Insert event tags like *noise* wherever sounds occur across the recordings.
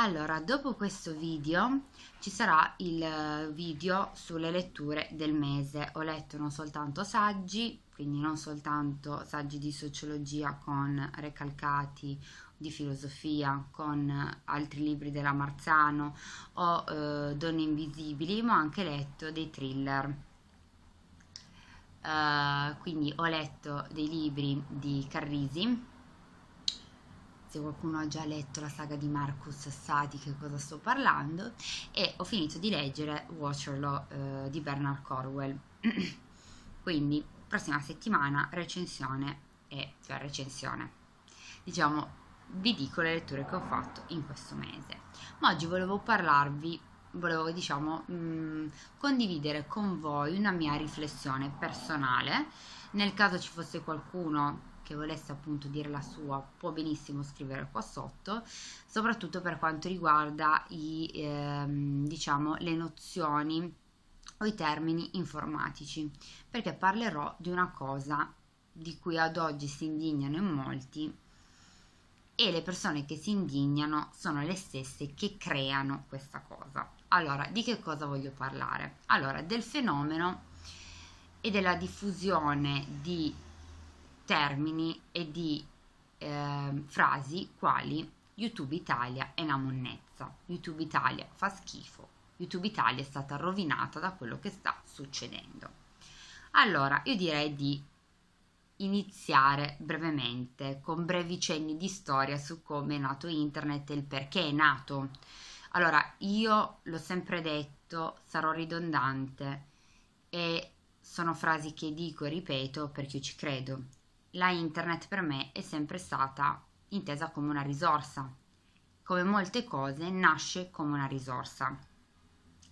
Allora, dopo questo video ci sarà il eh, video sulle letture del mese. Ho letto non soltanto saggi, quindi non soltanto saggi di sociologia con recalcati di filosofia, con eh, altri libri della Marzano o eh, Donne Invisibili, ma ho anche letto dei thriller. Uh, quindi ho letto dei libri di Carrisi se qualcuno ha già letto la saga di Marcus Sati che cosa sto parlando e ho finito di leggere Waterloo eh, di Bernard Corwell *clears throat* quindi prossima settimana recensione e cioè recensione diciamo vi dico le letture che ho fatto in questo mese ma oggi volevo parlarvi volevo diciamo mh, mm, condividere con voi una mia riflessione personale nel caso ci fosse qualcuno che volesse appunto dire la sua può benissimo scrivere qua sotto, soprattutto per quanto riguarda i, ehm, diciamo, le nozioni o i termini informatici, perché parlerò di una cosa di cui ad oggi si indignano in molti e le persone che si indignano sono le stesse che creano questa cosa. Allora, di che cosa voglio parlare? Allora, del fenomeno e della diffusione di termini e di eh, frasi quali YouTube Italia è una monnezza, YouTube Italia fa schifo, YouTube Italia è stata rovinata da quello che sta succedendo. Allora, io direi di iniziare brevemente con brevi cenni di storia su come è nato internet e il perché è nato. Allora, io l'ho sempre detto, sarò ridondante e sono frasi che dico e ripeto perché io ci credo la internet per me è sempre stata intesa come una risorsa. Come molte cose nasce come una risorsa.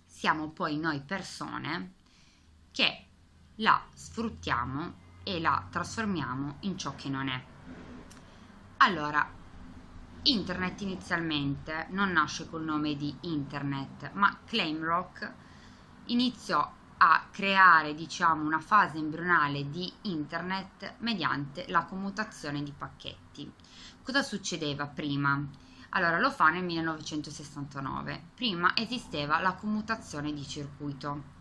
Siamo poi noi persone che la sfruttiamo e la trasformiamo in ciò che non è. Allora, internet inizialmente non nasce col nome di internet, ma Claim Rock iniziò a creare diciamo, una fase embrionale di internet mediante la commutazione di pacchetti. Cosa succedeva prima? Allora lo fa nel 1969, prima esisteva la commutazione di circuito.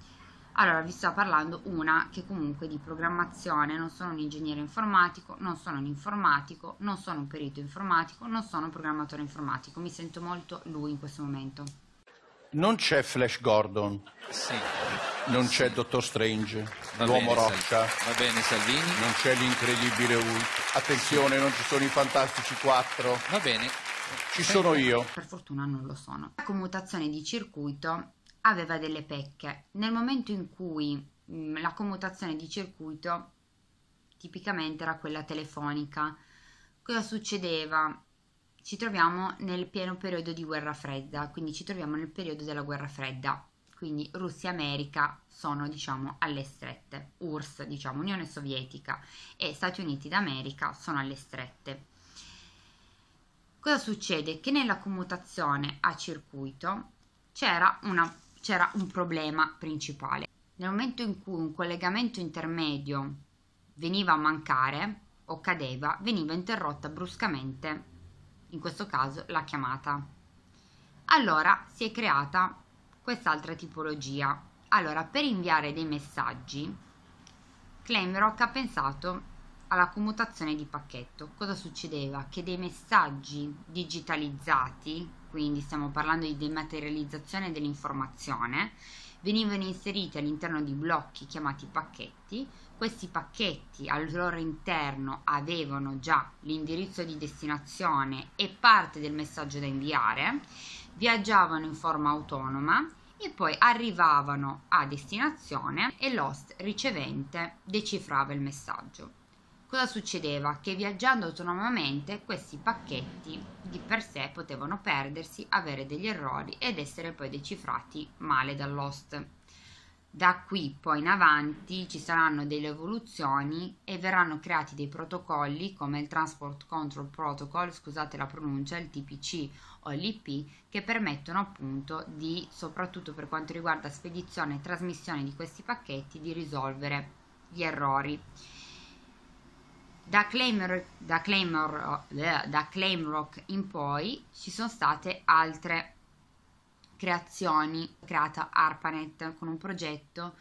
Allora vi sto parlando una che comunque di programmazione, non sono un ingegnere informatico, non sono un informatico, non sono un perito informatico, non sono un programmatore informatico, mi sento molto lui in questo momento non c'è Flash Gordon. Sì. Non sì. c'è Dottor Strange, va l'uomo bene, roccia. Sal- va bene Salvini. Non c'è l'incredibile Hulk. Attenzione, sì. non ci sono i fantastici 4. Va bene. Ci Perfetto. sono io. Per fortuna non lo sono. La commutazione di circuito aveva delle pecche. Nel momento in cui mh, mm, la commutazione di circuito tipicamente era quella telefonica, cosa succedeva? ci troviamo nel pieno periodo di guerra fredda, quindi ci troviamo nel periodo della guerra fredda, quindi Russia e America sono diciamo alle strette, URSS diciamo Unione Sovietica e Stati Uniti d'America sono alle strette. Cosa succede? Che nella commutazione a circuito c'era, una, c'era un problema principale. Nel momento in cui un collegamento intermedio veniva a mancare o cadeva, veniva interrotta bruscamente in questo caso la chiamata. Allora si è creata quest'altra tipologia. Allora, per inviare dei messaggi, Claimrock ha pensato alla commutazione di pacchetto. Cosa succedeva? Che dei messaggi digitalizzati, quindi stiamo parlando di dematerializzazione dell'informazione, venivano inseriti all'interno di blocchi chiamati pacchetti questi pacchetti al loro interno avevano già l'indirizzo di destinazione e parte del messaggio da inviare, viaggiavano in forma autonoma e poi arrivavano a destinazione e l'host ricevente decifrava il messaggio. Cosa succedeva? Che viaggiando autonomamente questi pacchetti di per sé potevano perdersi, avere degli errori ed essere poi decifrati male dall'host. Da qui poi in avanti ci saranno delle evoluzioni e verranno creati dei protocolli come il Transport Control Protocol, scusate la pronuncia, il TPC o l'IP, che permettono appunto di, soprattutto per quanto riguarda spedizione e trasmissione di questi pacchetti, di risolvere gli errori. Da Claimrock da Claymore, eh, da Claymrock in poi ci sono state altre evoluzioni creazioni creata ARPANET con un progetto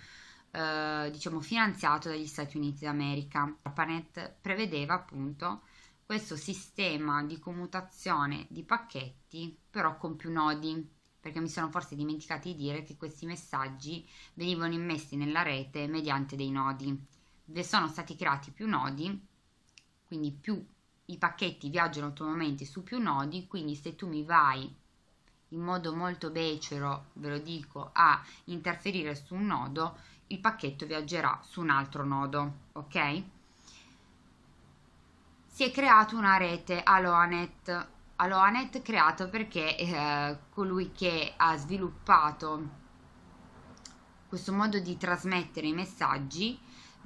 eh, diciamo finanziato dagli Stati Uniti d'America. ARPANET prevedeva appunto questo sistema di commutazione di pacchetti però con più nodi perché mi sono forse dimenticati di dire che questi messaggi venivano immessi nella rete mediante dei nodi. Ne sono stati creati più nodi, quindi più i pacchetti viaggiano autonomamente su più nodi, quindi se tu mi vai in modo molto becero, ve lo dico, a interferire su un nodo, il pacchetto viaggerà su un altro nodo, ok? Si è creata una rete Aloanet, Aloanet creato perché eh, colui che ha sviluppato questo modo di trasmettere i messaggi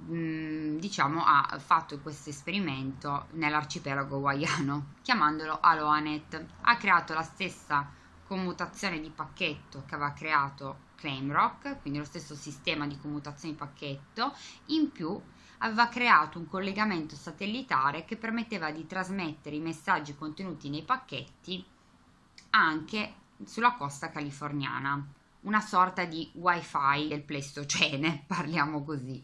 mm, diciamo ha fatto questo esperimento nell'arcipelago hawaiano chiamandolo Aloanet ha creato la stessa commutazione di pacchetto che aveva creato Claimrock, quindi lo stesso sistema di commutazione di pacchetto, in più aveva creato un collegamento satellitare che permetteva di trasmettere i messaggi contenuti nei pacchetti anche sulla costa californiana, una sorta di wifi del Pleistocene, *laughs* parliamo così.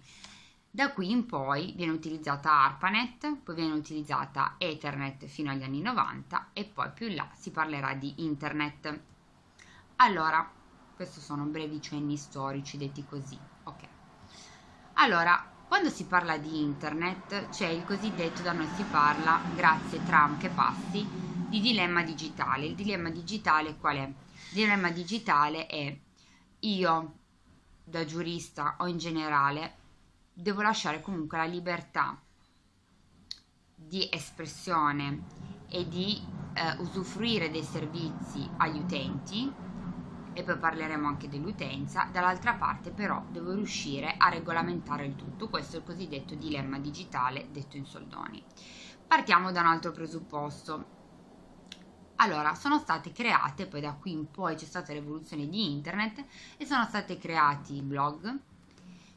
Da qui in poi viene utilizzata ARPANET, poi viene utilizzata Ethernet fino agli anni 90 e poi più in là si parlerà di Internet. Allora, questi sono brevi cenni storici detti così, ok. Allora, quando si parla di Internet c'è il cosiddetto, da noi si parla, grazie tram che passi, di dilemma digitale. Il dilemma digitale qual è? Il dilemma digitale è io, da giurista o in generale, devo lasciare comunque la libertà di espressione e di eh, usufruire dei servizi agli utenti e poi parleremo anche dell'utenza, dall'altra parte però devo riuscire a regolamentare il tutto, questo è il cosiddetto dilemma digitale detto in soldoni. Partiamo da un altro presupposto. Allora, sono state create, poi da qui in poi c'è stata l'evoluzione di internet e sono stati creati blog,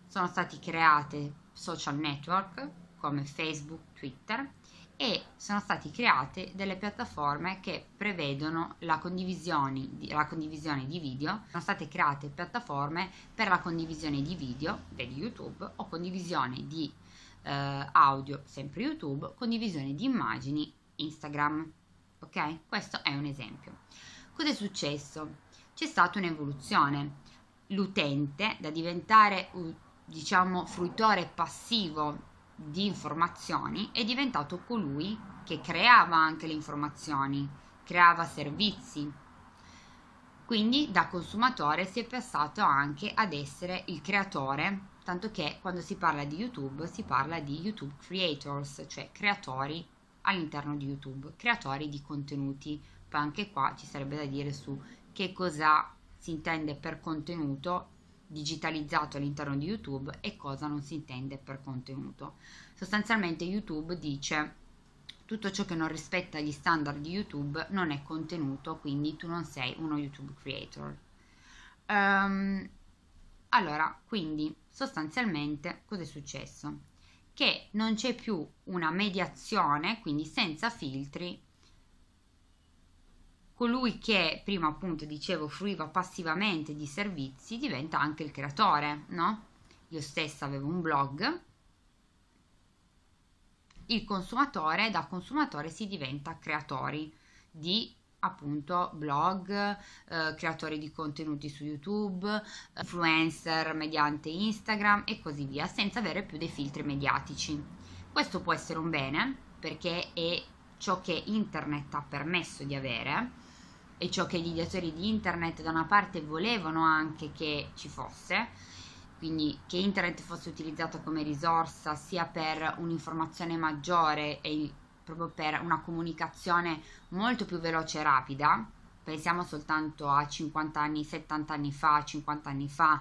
sono stati creati social network come Facebook, Twitter e sono state create delle piattaforme che prevedono la condivisione, la condivisione, di video, sono state create piattaforme per la condivisione di video, vedi YouTube, o condivisione di eh, audio, sempre YouTube, condivisione di immagini, Instagram. Ok? Questo è un esempio. Cos'è successo? C'è stata un'evoluzione. L'utente da diventare diciamo, fruitore passivo di informazioni è diventato colui che creava anche le informazioni, creava servizi. Quindi da consumatore si è passato anche ad essere il creatore, tanto che quando si parla di YouTube si parla di YouTube creators, cioè creatori all'interno di YouTube, creatori di contenuti. Poi anche qua ci sarebbe da dire su che cosa si intende per contenuto digitalizzato all'interno di YouTube e cosa non si intende per contenuto. Sostanzialmente YouTube dice tutto ciò che non rispetta gli standard di YouTube non è contenuto, quindi tu non sei uno YouTube creator. Um, allora, quindi sostanzialmente cosa è successo? Che non c'è più una mediazione, quindi senza filtri, colui che prima appunto dicevo fruiva passivamente di servizi diventa anche il creatore, no? Io stessa avevo un blog. Il consumatore da consumatore si diventa creatori di appunto blog, eh, creatori di contenuti su YouTube, influencer mediante Instagram e così via, senza avere più dei filtri mediatici. Questo può essere un bene perché è ciò che internet ha permesso di avere e ciò che gli ideatori di internet da una parte volevano anche che ci fosse, quindi che internet fosse utilizzato come risorsa sia per un'informazione maggiore e proprio per una comunicazione molto più veloce e rapida, pensiamo soltanto a 50 anni, 70 anni fa, 50 anni fa,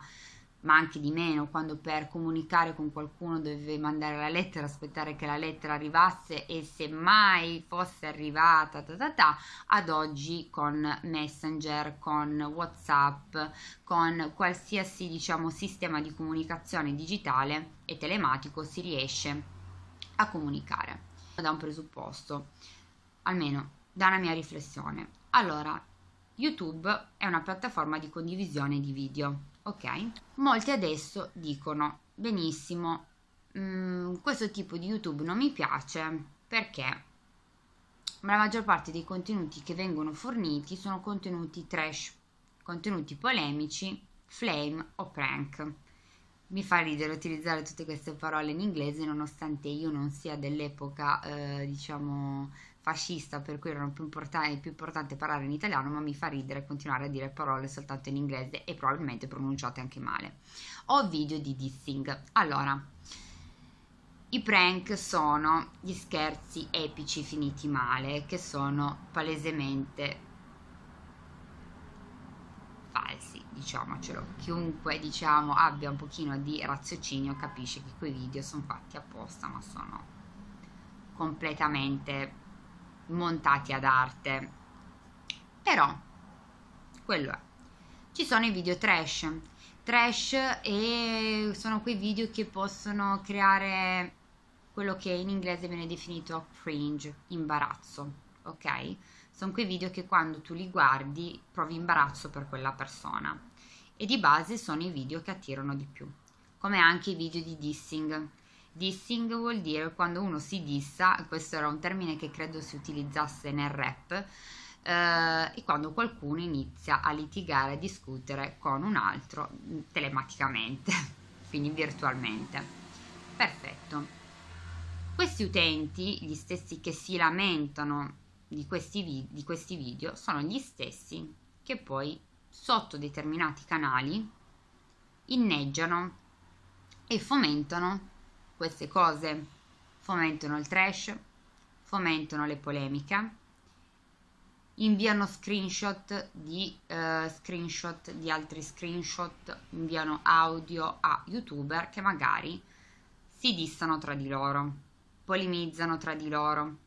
ma anche di meno, quando per comunicare con qualcuno dovevi mandare la lettera, aspettare che la lettera arrivasse e se mai fosse arrivata, ta ta ta, ad oggi con Messenger, con WhatsApp, con qualsiasi diciamo, sistema di comunicazione digitale e telematico si riesce a comunicare da un presupposto, almeno da una mia riflessione. Allora, YouTube è una piattaforma di condivisione di video ok? Molti adesso dicono benissimo, mh, mm, questo tipo di YouTube non mi piace perché la maggior parte dei contenuti che vengono forniti sono contenuti trash, contenuti polemici, flame o prank. Mi fa ridere utilizzare tutte queste parole in inglese nonostante io non sia dell'epoca, eh, diciamo, fascista, per cui era più importante, più importante parlare in italiano, ma mi fa ridere continuare a dire parole soltanto in inglese e probabilmente pronunciate anche male. Ho video di dissing. Allora, i prank sono gli scherzi epici finiti male, che sono palesemente falsi, diciamocelo. Chiunque, diciamo, abbia un pochino di raziocinio capisce che quei video sono fatti apposta, ma sono completamente falsi montati ad arte. Però, quello è. Ci sono i video trash. Trash e sono quei video che possono creare quello che in inglese viene definito cringe, imbarazzo, ok? Sono quei video che quando tu li guardi provi imbarazzo per quella persona e di base sono i video che attirano di più, come anche i video di dissing Dissing vuol dire quando uno si dissa, questo era un termine che credo si utilizzasse nel rap, eh, e quando qualcuno inizia a litigare, a discutere con un altro telematicamente, *laughs* quindi virtualmente. Perfetto. Questi utenti, gli stessi che si lamentano di questi, vi- di questi video, sono gli stessi che poi sotto determinati canali inneggiano e fomentano queste cose fomentano il trash, fomentano le polemiche, inviano screenshot di eh, screenshot di altri screenshot, inviano audio a youtuber che magari si dissano tra di loro, polemizzano tra di loro.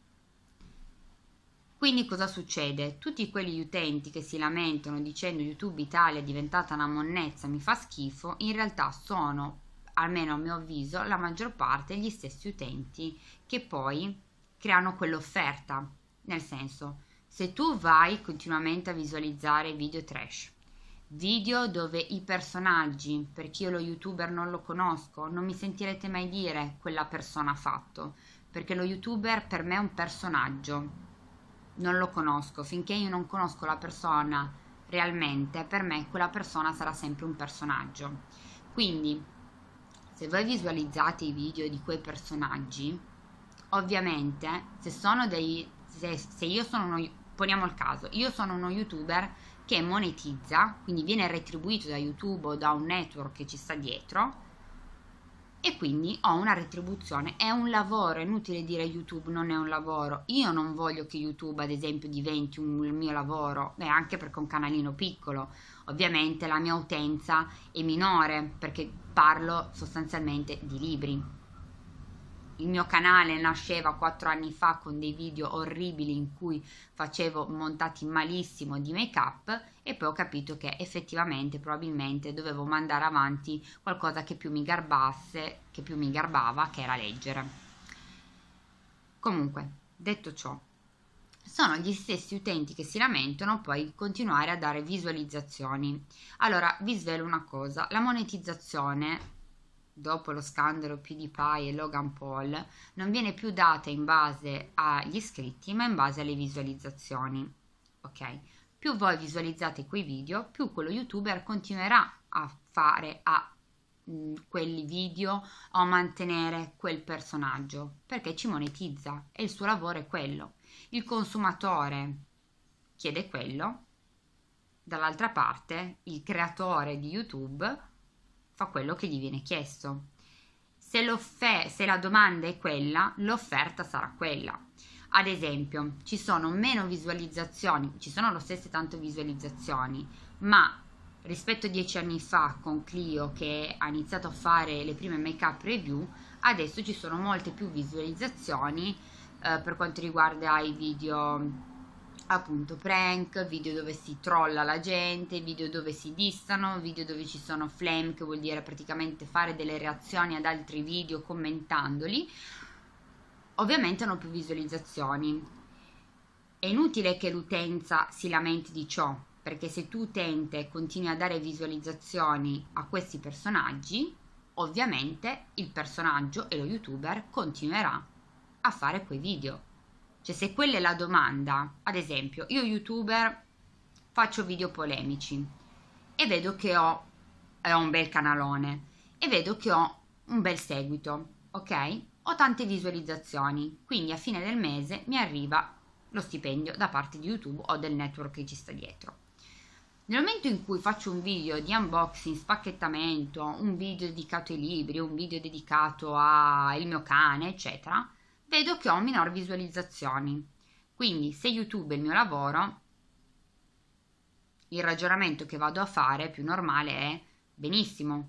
Quindi cosa succede? Tutti quegli utenti che si lamentano dicendo YouTube Italia è diventata una monnezza, mi fa schifo, in realtà sono almeno a mio avviso, la maggior parte gli stessi utenti che poi creano quell'offerta. Nel senso, se tu vai continuamente a visualizzare video trash, video dove i personaggi, perché io lo youtuber non lo conosco, non mi sentirete mai dire quella persona ha fatto, perché lo youtuber per me è un personaggio, non lo conosco, finché io non conosco la persona realmente, per me quella persona sarà sempre un personaggio. Quindi se voi visualizzate i video di quei personaggi, ovviamente se sono dei... se, se io sono uno... poniamo il caso, io sono uno youtuber che monetizza, quindi viene retribuito da YouTube o da un network che ci sta dietro, e quindi ho una retribuzione. È un lavoro, è inutile dire YouTube non è un lavoro. Io non voglio che YouTube, ad esempio, diventi un, il mio lavoro, beh, anche perché è un canalino piccolo Ovviamente la mia utenza è minore perché parlo sostanzialmente di libri. Il mio canale nasceva quattro anni fa con dei video orribili in cui facevo montati malissimo di make up e poi ho capito che effettivamente probabilmente dovevo mandare avanti qualcosa che più mi garbasse, che più mi garbava, che era leggere. Comunque, detto ciò, sono gli stessi utenti che si lamentano poi continuare a dare visualizzazioni. Allora, vi svelo una cosa, la monetizzazione dopo lo scandalo PewDiePie e Logan Paul non viene più data in base agli iscritti, ma in base alle visualizzazioni. Ok? Più voi visualizzate quei video, più quello youtuber continuerà a fare a mm, quelli video o a mantenere quel personaggio perché ci monetizza e il suo lavoro è quello il consumatore chiede quello, dall'altra parte il creatore di YouTube fa quello che gli viene chiesto. Se, se la domanda è quella, l'offerta sarà quella. Ad esempio, ci sono meno visualizzazioni, ci sono lo stesso tanto visualizzazioni, ma rispetto a dieci anni fa con Clio che ha iniziato a fare le prime make up review, adesso ci sono molte più visualizzazioni eh, per quanto riguarda i video appunto prank, video dove si trolla la gente, video dove si dissano, video dove ci sono flame che vuol dire praticamente fare delle reazioni ad altri video commentandoli. Ovviamente hanno più visualizzazioni. È inutile che l'utenza si lamenti di ciò, perché se tu utente continui a dare visualizzazioni a questi personaggi, ovviamente il personaggio e lo youtuber continuerà a fare quei video. Cioè se quella è la domanda, ad esempio, io youtuber faccio video polemici e vedo che ho, eh, ho un bel canalone e vedo che ho un bel seguito, ok? Ho tante visualizzazioni, quindi a fine del mese mi arriva lo stipendio da parte di YouTube o del network che ci sta dietro. Nel momento in cui faccio un video di unboxing, spacchettamento, un video dedicato ai libri, un video dedicato al mio cane, eccetera, vedo che ho minor visualizzazioni. Quindi se YouTube è il mio lavoro, il ragionamento che vado a fare più normale è benissimo.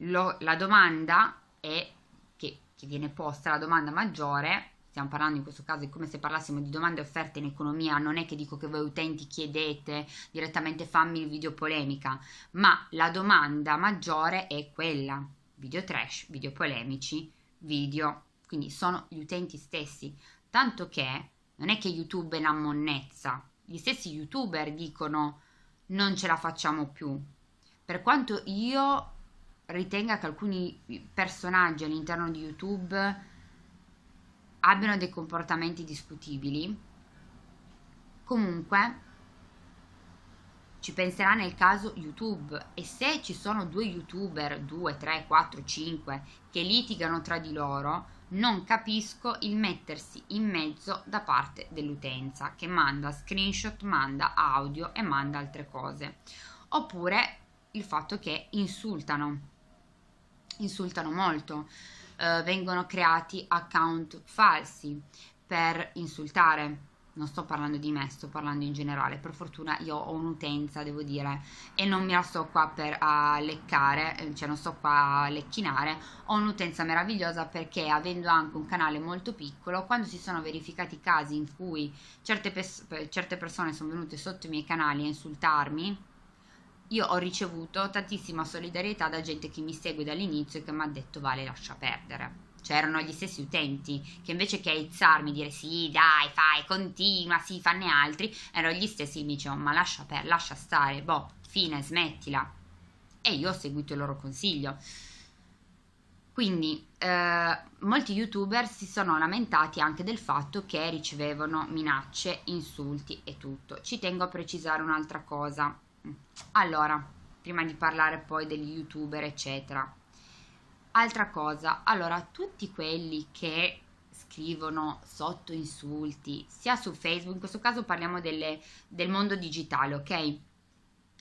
Lo, la domanda è che, che viene posta, la domanda maggiore stiamo parlando in questo caso è come se parlassimo di domande offerte in economia, non è che dico che voi utenti chiedete direttamente fammi il video polemica, ma la domanda maggiore è quella, video trash, video polemici, video quindi sono gli utenti stessi, tanto che non è che YouTube è la monnezza, gli stessi youtuber dicono non ce la facciamo più. Per quanto io ritenga che alcuni personaggi all'interno di YouTube abbiano dei comportamenti discutibili, comunque ci penserà nel caso YouTube e se ci sono due youtuber, 2, 3, 4, 5 che litigano tra di loro, non capisco il mettersi in mezzo da parte dell'utenza che manda screenshot, manda audio e manda altre cose. Oppure il fatto che insultano, insultano molto, eh, vengono creati account falsi per insultare non sto parlando di me, sto parlando in generale, per fortuna io ho un'utenza, devo dire, e non me la sto qua per a leccare, eh, cioè non sto qua a lecchinare, ho un'utenza meravigliosa perché avendo anche un canale molto piccolo, quando si sono verificati casi in cui certe, pers- certe persone sono venute sotto i miei canali a insultarmi, io ho ricevuto tantissima solidarietà da gente che mi segue dall'inizio e che mi ha detto vale lascia perdere cioè erano gli stessi utenti che invece che aizzarmi dire sì dai fai continua sì fanne altri erano gli stessi che mi dicevano ma lascia, per, lascia stare boh fine smettila e io ho seguito il loro consiglio quindi eh, molti youtuber si sono lamentati anche del fatto che ricevevano minacce, insulti e tutto. Ci tengo a precisare un'altra cosa. Allora, prima di parlare poi degli youtuber, eccetera, Altra cosa, allora, tutti quelli che scrivono sotto insulti, sia su Facebook, in questo caso parliamo delle, del mondo digitale, ok?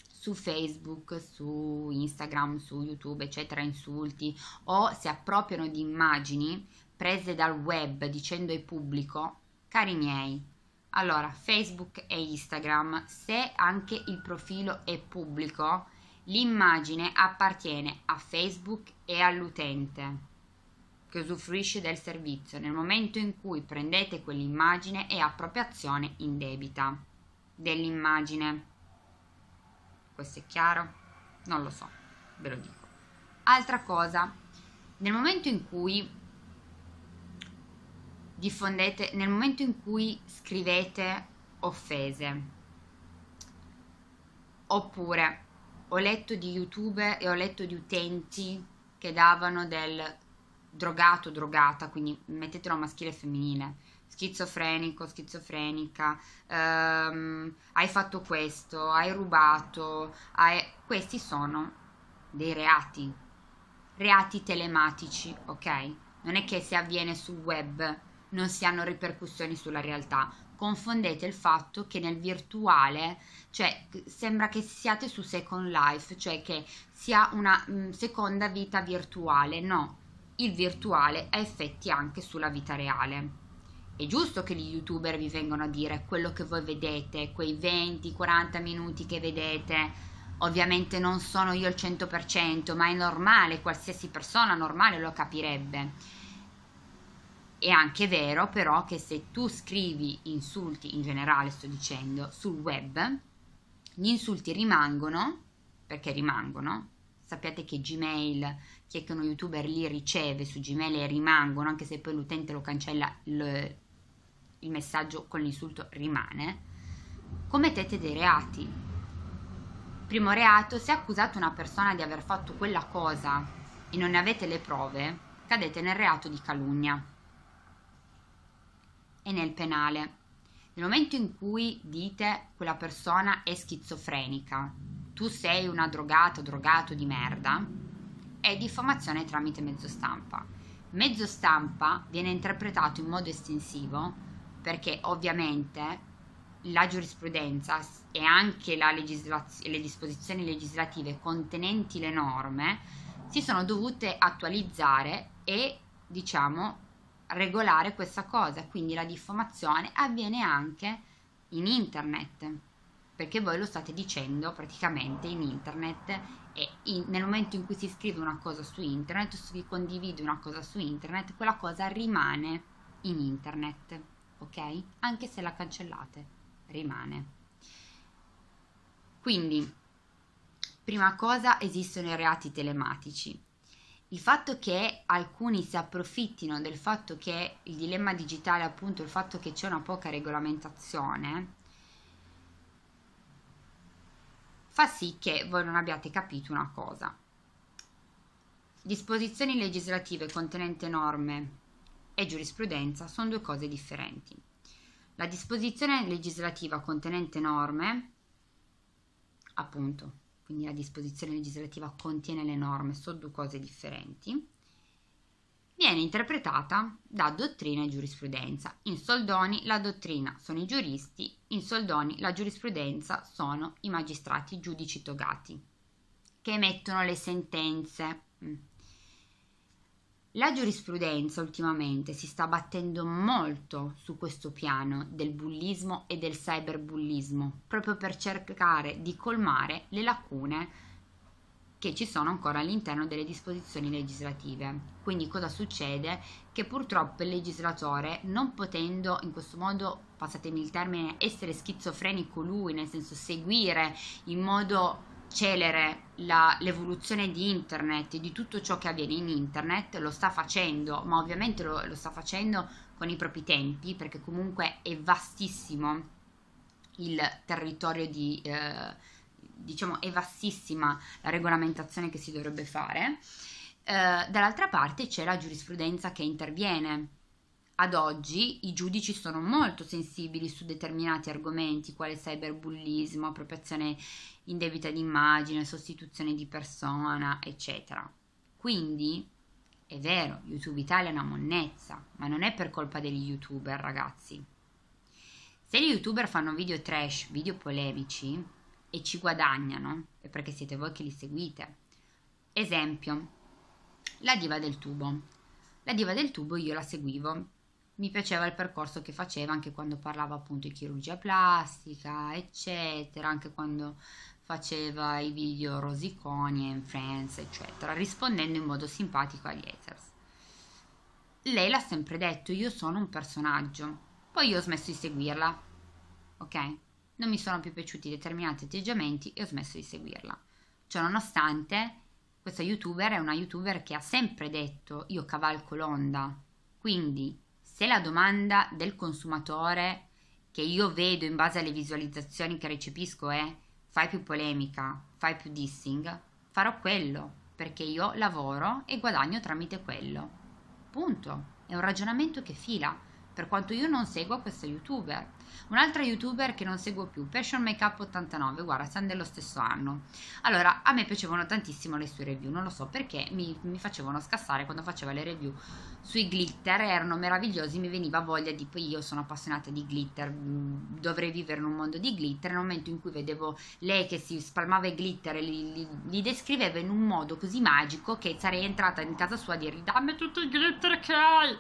Su Facebook, su Instagram, su YouTube, eccetera, insulti, o si appropriano di immagini prese dal web dicendo ai pubblico, cari miei, allora, Facebook e Instagram, se anche il profilo è pubblico, L'immagine appartiene a Facebook e all'utente che usufruisce del servizio nel momento in cui prendete quell'immagine è appropriazione indebita dell'immagine. Questo è chiaro? Non lo so, ve lo dico. Altra cosa, nel momento in cui diffondete, nel momento in cui scrivete offese oppure ho letto di youtuber e ho letto di utenti che davano del drogato, drogata, quindi mettetelo maschile e femminile, schizofrenico, schizofrenica, um, hai fatto questo, hai rubato, hai... questi sono dei reati, reati telematici, ok? Non è che se avviene sul web non si hanno ripercussioni sulla realtà, confondete il fatto che nel virtuale, cioè sembra che siate su Second Life, cioè che sia una mh, mm, seconda vita virtuale, no, il virtuale ha effetti anche sulla vita reale. È giusto che gli youtuber vi vengano a dire quello che voi vedete, quei 20-40 minuti che vedete. Ovviamente non sono io il 100%, ma è normale, qualsiasi persona normale lo capirebbe è anche vero però che se tu scrivi insulti in generale, sto dicendo, sul web, gli insulti rimangono, perché rimangono, sappiate che Gmail, chi è che uno youtuber li riceve su Gmail e rimangono, anche se poi l'utente lo cancella, il, il messaggio con l'insulto rimane, commettete dei reati. Primo reato, se accusate una persona di aver fatto quella cosa e non ne avete le prove, cadete nel reato di calunnia e nel penale. Nel momento in cui dite quella persona è schizofrenica, tu sei una drogata, drogato di merda, è diffamazione tramite mezzo stampa. Mezzo stampa viene interpretato in modo estensivo perché ovviamente la giurisprudenza e anche legislaz- le disposizioni legislative contenenti le norme si sono dovute attualizzare e diciamo regolare questa cosa, quindi la diffamazione avviene anche in internet, perché voi lo state dicendo praticamente in internet e in, nel momento in cui si scrive una cosa su internet, si condivide una cosa su internet, quella cosa rimane in internet, ok? Anche se la cancellate, rimane. Quindi, prima cosa, esistono i reati telematici il fatto che alcuni si approfittino del fatto che il dilemma digitale, appunto, il fatto che c'è una poca regolamentazione, fa sì che voi non abbiate capito una cosa. Disposizioni legislative contenente norme e giurisprudenza sono due cose differenti. La disposizione legislativa contenente norme, appunto, quindi la disposizione legislativa contiene le norme sono due cose differenti, viene interpretata da dottrina e giurisprudenza. In soldoni la dottrina sono i giuristi, in soldoni la giurisprudenza sono i magistrati i giudici togati che emettono le sentenze. Mm. La giurisprudenza ultimamente si sta battendo molto su questo piano del bullismo e del cyberbullismo, proprio per cercare di colmare le lacune che ci sono ancora all'interno delle disposizioni legislative. Quindi cosa succede? Che purtroppo il legislatore, non potendo in questo modo, passatemi il termine, essere schizofrenico lui, nel senso seguire in modo celere la, l'evoluzione di internet e di tutto ciò che avviene in internet, lo sta facendo, ma ovviamente lo, lo sta facendo con i propri tempi, perché comunque è vastissimo il territorio di, eh, diciamo, è vastissima la regolamentazione che si dovrebbe fare. Eh, dall'altra parte c'è la giurisprudenza che interviene ad oggi i giudici sono molto sensibili su determinati argomenti, quale cyberbullismo, appropriazione indebita d'immagine, sostituzione di persona, eccetera. Quindi è vero, YouTube Italia è una monnezza, ma non è per colpa degli youtuber, ragazzi. Se gli youtuber fanno video trash, video polemici e ci guadagnano, è perché siete voi che li seguite. Esempio, la diva del tubo. La diva del tubo io la seguivo mi piaceva il percorso che faceva anche quando parlava appunto di chirurgia plastica, eccetera, anche quando faceva i video Rosiconi and Friends, eccetera, rispondendo in modo simpatico agli haters. Lei l'ha sempre detto, io sono un personaggio. Poi io ho smesso di seguirla, ok? Non mi sono più piaciuti determinati atteggiamenti e ho smesso di seguirla. Ciononostante, questa youtuber è una youtuber che ha sempre detto io cavalco l'onda, quindi se la domanda del consumatore che io vedo in base alle visualizzazioni che recepisco è fai più polemica, fai più dissing, farò quello perché io lavoro e guadagno tramite quello. Punto. È un ragionamento che fila per quanto io non seguo questa youtuber. Un'altra youtuber che non seguo più, Passion Makeup 89, guarda, siamo dello stesso anno. Allora, a me piacevano tantissimo le sue review, non lo so perché, mi, mi facevano scassare quando faceva le review sui glitter, erano meravigliosi, mi veniva voglia di, poi io sono appassionata di glitter, mm, dovrei vivere in un mondo di glitter, nel momento in cui vedevo lei che si spalmava i glitter e li, li, li descriveva in un modo così magico che sarei entrata in casa sua a dirgli dammi tutto il glitter che hai!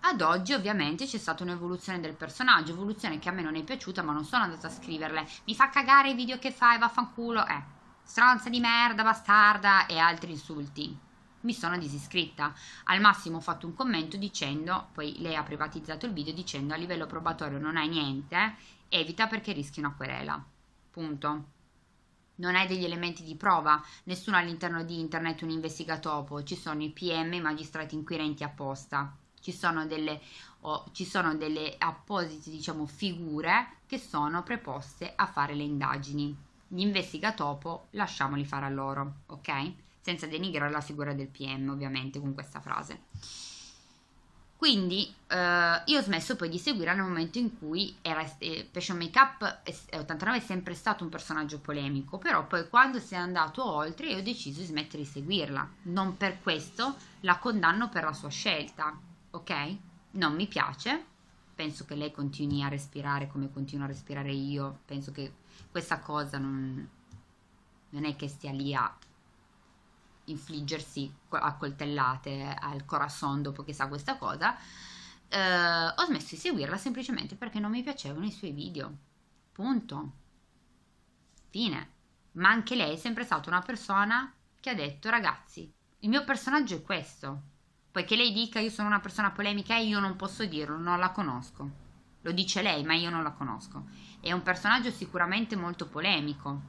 ad oggi ovviamente c'è stata un'evoluzione del personaggio, evoluzione che a me non è piaciuta ma non sono andata a scriverle, mi fa cagare i video che fai, vaffanculo, eh, stronza di merda, bastarda e altri insulti. Mi sono disiscritta, al massimo ho fatto un commento dicendo, poi lei ha privatizzato il video dicendo a livello probatorio non hai niente, eh. evita perché rischi una querela. Punto non hai degli elementi di prova, nessuno all'interno di internet un investiga ci sono i PM, i magistrati inquirenti apposta ci sono delle, oh, ci sono delle apposite diciamo, figure che sono preposte a fare le indagini. Gli investigatopo lasciamoli fare a loro, ok? Senza denigrare la figura del PM ovviamente con questa frase. Quindi eh, io ho smesso poi di seguire nel momento in cui era, eh, Passion Makeup 89 è sempre stato un personaggio polemico, però poi quando si è andato oltre io ho deciso di smettere di seguirla. Non per questo la condanno per la sua scelta, ok? Non mi piace, penso che lei continui a respirare come continuo a respirare io, penso che questa cosa non, non è che stia lì a infliggersi a coltellate al corazon dopo che sa questa cosa, eh, ho smesso di seguirla semplicemente perché non mi piacevano i suoi video. Punto. Fine. Ma anche lei è sempre stata una persona che ha detto ragazzi, il mio personaggio è questo Poiché lei dica io sono una persona polemica e eh, io non posso dirlo, non la conosco. Lo dice lei, ma io non la conosco. È un personaggio sicuramente molto polemico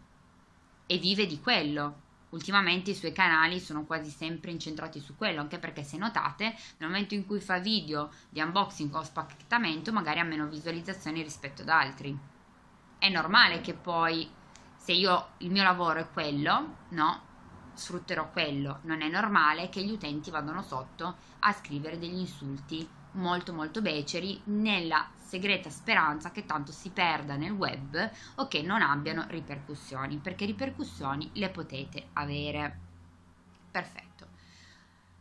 e vive di quello. Ultimamente i suoi canali sono quasi sempre incentrati su quello, anche perché se notate, nel momento in cui fa video di unboxing o spacchettamento, magari ha meno visualizzazioni rispetto ad altri. È normale che poi, se io il mio lavoro è quello, no? sfrutterò quello. Non è normale che gli utenti vadano sotto a scrivere degli insulti molto molto beceri nella segreta speranza che tanto si perda nel web o che non abbiano ripercussioni, perché ripercussioni le potete avere. Perfetto.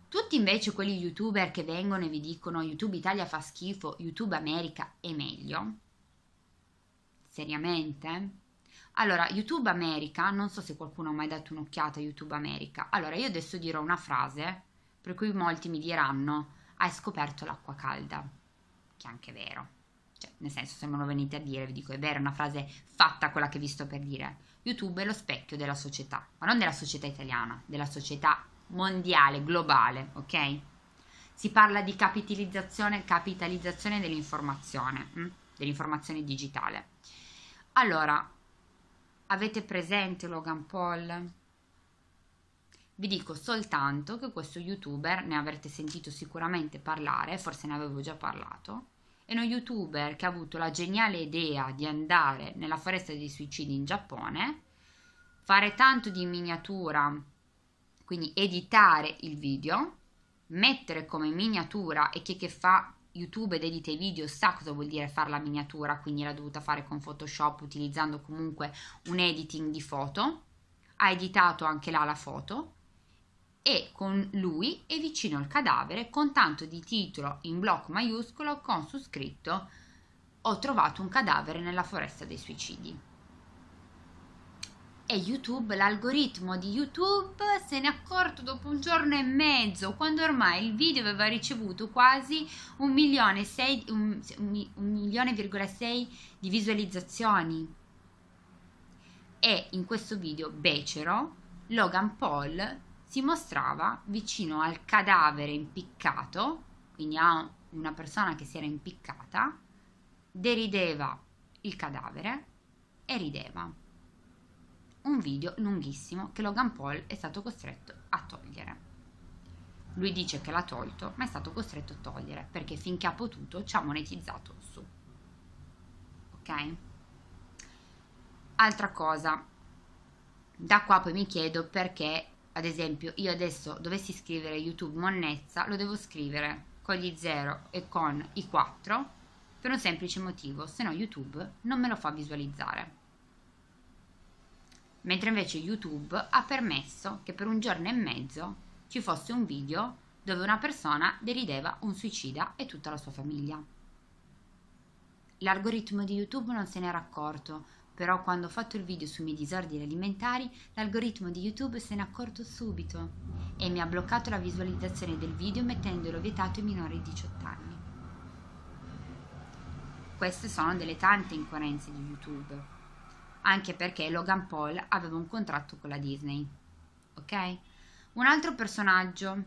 Tutti invece quelli youtuber che vengono e vi dicono YouTube Italia fa schifo, YouTube America è meglio. Seriamente? Allora, YouTube America, non so se qualcuno ha mai dato un'occhiata a YouTube America. Allora, io adesso dirò una frase per cui molti mi diranno hai scoperto l'acqua calda, che è anche vero. Cioè, nel senso, se me lo venite a dire, vi dico è vero, è una frase fatta quella che vi sto per dire. YouTube è lo specchio della società, ma non della società italiana, della società mondiale, globale, ok? Si parla di capitalizzazione, capitalizzazione dell'informazione, mm? dell'informazione digitale. Allora, Avete presente Logan Paul? Vi dico soltanto che questo youtuber, ne avrete sentito sicuramente parlare, forse ne avevo già parlato, è uno youtuber che ha avuto la geniale idea di andare nella foresta dei suicidi in Giappone, fare tanto di miniatura, quindi editare il video, mettere come miniatura e chi che fa YouTube ed edita i video sa cosa vuol dire fare la miniatura, quindi l'ha dovuta fare con Photoshop utilizzando comunque un editing di foto, ha editato anche là la foto e con lui è vicino al cadavere con tanto di titolo in blocco maiuscolo con su scritto ho trovato un cadavere nella foresta dei suicidi e YouTube, l'algoritmo di YouTube se n'è accorto dopo un giorno e mezzo, quando ormai il video aveva ricevuto quasi un milione, 6, 1, 1 milione, 6 di visualizzazioni. E in questo video becero, Logan Paul si mostrava vicino al cadavere impiccato, quindi a una persona che si era impiccata, derideva il cadavere e rideva un video lunghissimo che Logan Paul è stato costretto a togliere. Lui dice che l'ha tolto, ma è stato costretto a togliere perché finché ha potuto ci ha monetizzato su. Ok? Altra cosa, da qua poi mi chiedo perché, ad esempio, io adesso dovessi scrivere YouTube Monnezza, lo devo scrivere con gli 0 e con i 4 per un semplice motivo, se no YouTube non me lo fa visualizzare mentre invece YouTube ha permesso che per un giorno e mezzo ci fosse un video dove una persona derideva un suicida e tutta la sua famiglia. L'algoritmo di YouTube non se n'era accorto, però quando ho fatto il video sui miei disordini alimentari, l'algoritmo di YouTube se n'è accorto subito e mi ha bloccato la visualizzazione del video mettendolo vietato ai minori di 18 anni. Queste sono delle tante incoerenze di YouTube anche perché Logan Paul aveva un contratto con la Disney. Ok? Un altro personaggio,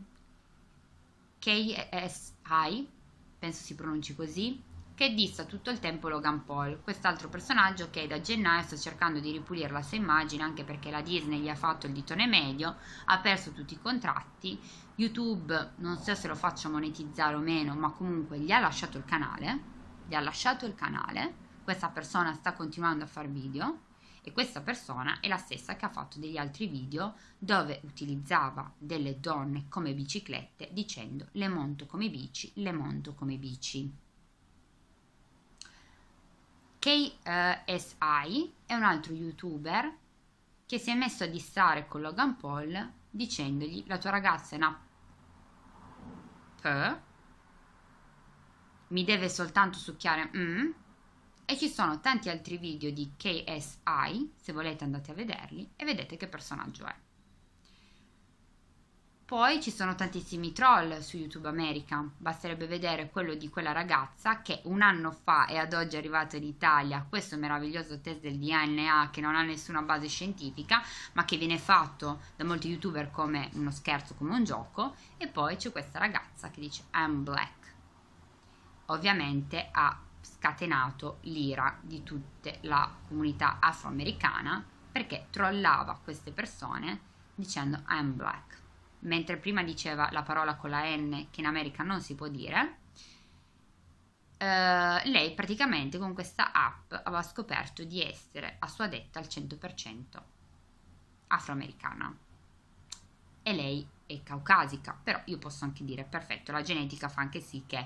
KSI, penso si pronunci così, che dissa tutto il tempo Logan Paul, quest'altro personaggio che da gennaio sta cercando di ripulire la sua immagine anche perché la Disney gli ha fatto il ditone medio, ha perso tutti i contratti, YouTube non so se lo faccia monetizzare o meno, ma comunque gli ha lasciato il canale, gli ha lasciato il canale, questa persona sta continuando a fare video, e questa persona è la stessa che ha fatto degli altri video dove utilizzava delle donne come biciclette dicendo le monto come bici, le monto come bici. KSI è un altro youtuber che si è messo a dissare con Logan Paul dicendogli la tua ragazza è una p mi deve soltanto succhiare mm, e ci sono tanti altri video di KSI, se volete andate a vederli e vedete che personaggio è. Poi ci sono tantissimi troll su YouTube America, basterebbe vedere quello di quella ragazza che un anno fa e ad oggi è arrivata in Italia questo meraviglioso test del DNA che non ha nessuna base scientifica ma che viene fatto da molti youtuber come uno scherzo, come un gioco e poi c'è questa ragazza che dice I'm black. Ovviamente ha scatenato l'ira di tutta la comunità afroamericana perché trollava queste persone dicendo I'm black, mentre prima diceva la parola con la N che in America non si può dire. Uh, lei praticamente con questa app aveva scoperto di essere a sua detta al 100% afroamericana e lei è caucasica, però io posso anche dire perfetto, la genetica fa anche sì che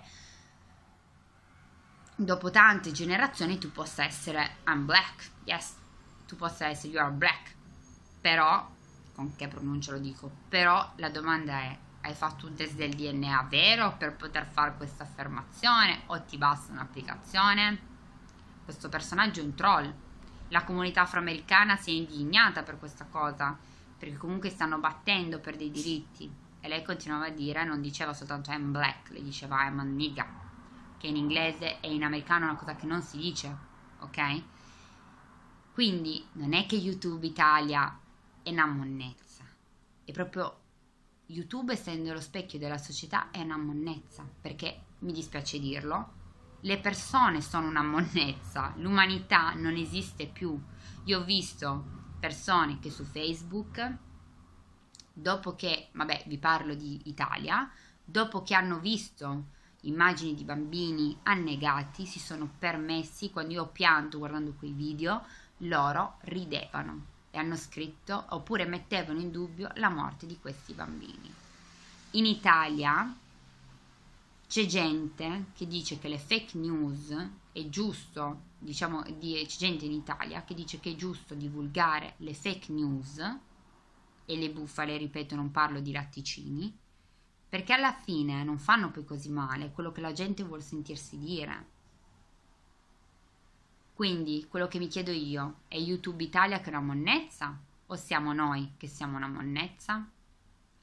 dopo tante generazioni tu possa essere I'm black, yes, tu possa essere you are black, però, con che pronuncia lo dico, però la domanda è, hai fatto un test del DNA vero per poter fare questa affermazione o ti basta un'applicazione? Questo personaggio è un troll, la comunità afroamericana si è indignata per questa cosa, perché comunque stanno battendo per dei diritti. E lei continuava a dire, non diceva soltanto I'm black, le diceva I'm a nigga che in inglese e in americano è una cosa che non si dice, ok? Quindi non è che YouTube Italia è una monnezza, è proprio YouTube essendo lo specchio della società è una monnezza, perché mi dispiace dirlo, le persone sono una monnezza, l'umanità non esiste più. Io ho visto persone che su Facebook, dopo che, vabbè vi parlo di Italia, dopo che hanno visto immagini di bambini annegati si sono permessi, quando io ho pianto guardando quei video, loro ridevano e hanno scritto oppure mettevano in dubbio la morte di questi bambini. In Italia c'è gente che dice che le fake news è giusto, diciamo, c'è gente in Italia che dice che è giusto divulgare le fake news e le bufale, ripeto, non parlo di latticini, perché alla fine non fanno poi così male quello che la gente vuole sentirsi dire. Quindi quello che mi chiedo io è YouTube Italia che è una monnezza o siamo noi che siamo una monnezza?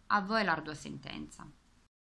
A voi l'ardua sentenza.